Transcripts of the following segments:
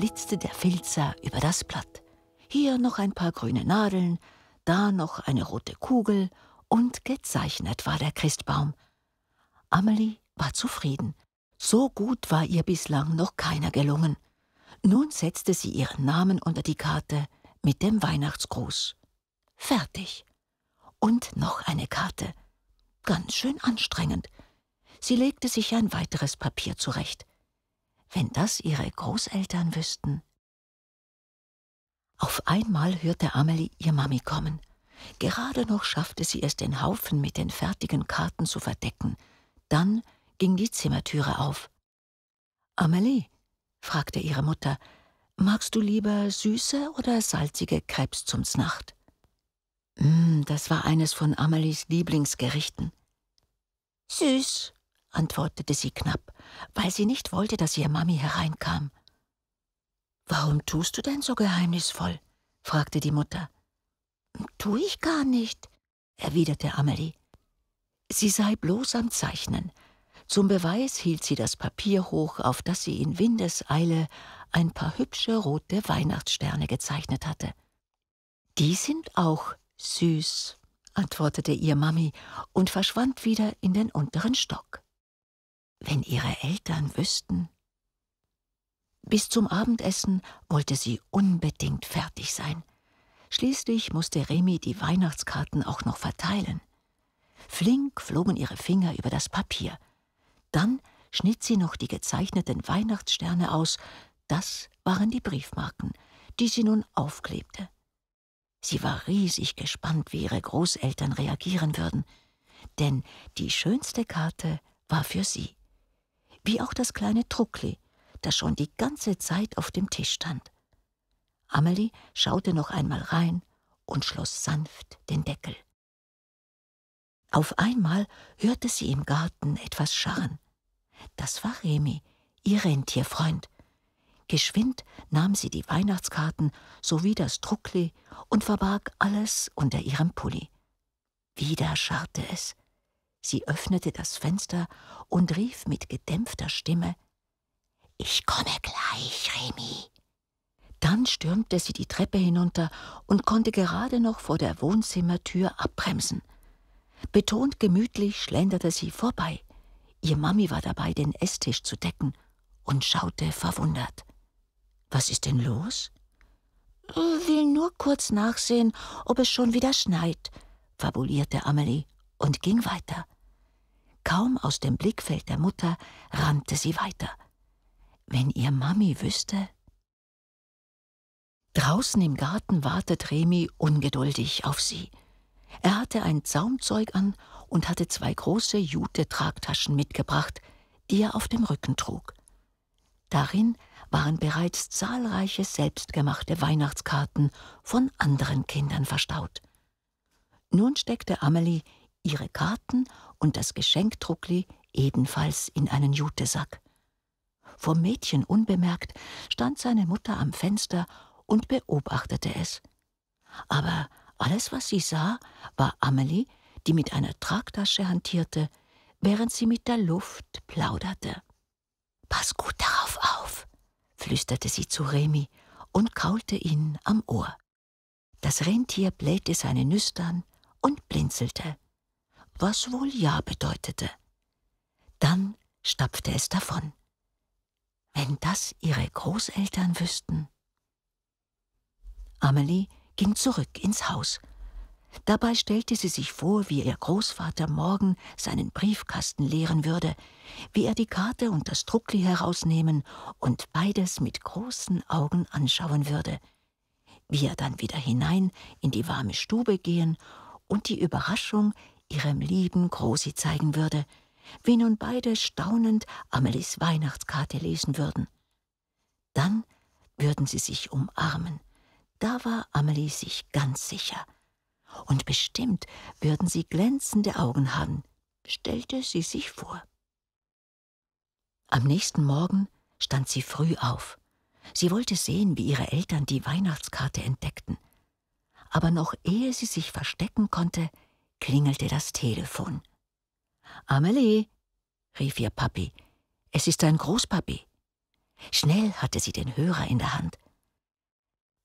flitzte der Filzer über das Blatt. Hier noch ein paar grüne Nadeln, da noch eine rote Kugel und gezeichnet war der Christbaum. Amelie war zufrieden. So gut war ihr bislang noch keiner gelungen. Nun setzte sie ihren Namen unter die Karte mit dem Weihnachtsgruß. Fertig. Und noch eine Karte. Ganz schön anstrengend. Sie legte sich ein weiteres Papier zurecht wenn das ihre Großeltern wüssten. Auf einmal hörte Amelie ihr Mami kommen. Gerade noch schaffte sie es, den Haufen mit den fertigen Karten zu verdecken. Dann ging die Zimmertüre auf. Amelie, fragte ihre Mutter, magst du lieber süße oder salzige Krebs zum Snacht? Mm, hm, das war eines von Amelies Lieblingsgerichten. Süß, antwortete sie knapp weil sie nicht wollte, dass ihr Mami hereinkam. Warum tust du denn so geheimnisvoll? fragte die Mutter. Tu ich gar nicht, erwiderte Amelie. Sie sei bloß am Zeichnen. Zum Beweis hielt sie das Papier hoch, auf das sie in Windeseile ein paar hübsche rote Weihnachtssterne gezeichnet hatte. Die sind auch süß, antwortete ihr Mami und verschwand wieder in den unteren Stock wenn ihre Eltern wüssten. Bis zum Abendessen wollte sie unbedingt fertig sein. Schließlich musste Remi die Weihnachtskarten auch noch verteilen. Flink flogen ihre Finger über das Papier. Dann schnitt sie noch die gezeichneten Weihnachtssterne aus. Das waren die Briefmarken, die sie nun aufklebte. Sie war riesig gespannt, wie ihre Großeltern reagieren würden, denn die schönste Karte war für sie wie auch das kleine Truckli, das schon die ganze Zeit auf dem Tisch stand. Amelie schaute noch einmal rein und schloss sanft den Deckel. Auf einmal hörte sie im Garten etwas scharren. Das war Remi, ihr Rentierfreund. Geschwind nahm sie die Weihnachtskarten sowie das Druckli und verbarg alles unter ihrem Pulli. Wieder scharrte es. Sie öffnete das Fenster und rief mit gedämpfter Stimme Ich komme gleich, Remi. Dann stürmte sie die Treppe hinunter und konnte gerade noch vor der Wohnzimmertür abbremsen. Betont gemütlich schlenderte sie vorbei. Ihr Mami war dabei, den Esstisch zu decken und schaute verwundert. Was ist denn los? Will nur kurz nachsehen, ob es schon wieder schneit, fabulierte Amelie und ging weiter. Kaum aus dem Blickfeld der Mutter rannte sie weiter. Wenn ihr Mami wüsste. Draußen im Garten wartet Remi ungeduldig auf sie. Er hatte ein Zaumzeug an und hatte zwei große Jute-Tragtaschen mitgebracht, die er auf dem Rücken trug. Darin waren bereits zahlreiche selbstgemachte Weihnachtskarten von anderen Kindern verstaut. Nun steckte Amelie ihre Karten und das Geschenktruckli ebenfalls in einen Jutesack. Vom Mädchen unbemerkt stand seine Mutter am Fenster und beobachtete es. Aber alles, was sie sah, war Amelie, die mit einer Tragtasche hantierte, während sie mit der Luft plauderte. Pass gut darauf auf, flüsterte sie zu Remi und kaulte ihn am Ohr. Das Rentier blähte seine Nüstern und blinzelte was wohl Ja bedeutete. Dann stapfte es davon. Wenn das ihre Großeltern wüssten. Amelie ging zurück ins Haus. Dabei stellte sie sich vor, wie ihr Großvater morgen seinen Briefkasten leeren würde, wie er die Karte und das Druckli herausnehmen und beides mit großen Augen anschauen würde, wie er dann wieder hinein in die warme Stube gehen und die Überraschung ihrem lieben Grosi zeigen würde, wie nun beide staunend Amelies Weihnachtskarte lesen würden. Dann würden sie sich umarmen. Da war Amelie sich ganz sicher. Und bestimmt würden sie glänzende Augen haben, stellte sie sich vor. Am nächsten Morgen stand sie früh auf. Sie wollte sehen, wie ihre Eltern die Weihnachtskarte entdeckten. Aber noch ehe sie sich verstecken konnte, klingelte das Telefon. Amelie, rief ihr Papi, es ist dein Großpapi. Schnell hatte sie den Hörer in der Hand.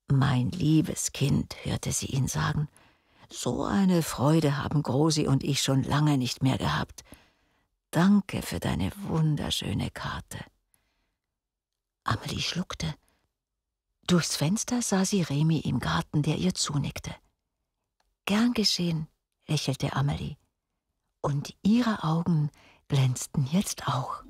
Mein liebes Kind, hörte sie ihn sagen, so eine Freude haben Grosi und ich schon lange nicht mehr gehabt. Danke für deine wunderschöne Karte. Amelie schluckte. Durchs Fenster sah sie Remi im Garten, der ihr zunickte. Gern geschehen, lächelte Amelie. Und ihre Augen glänzten jetzt auch.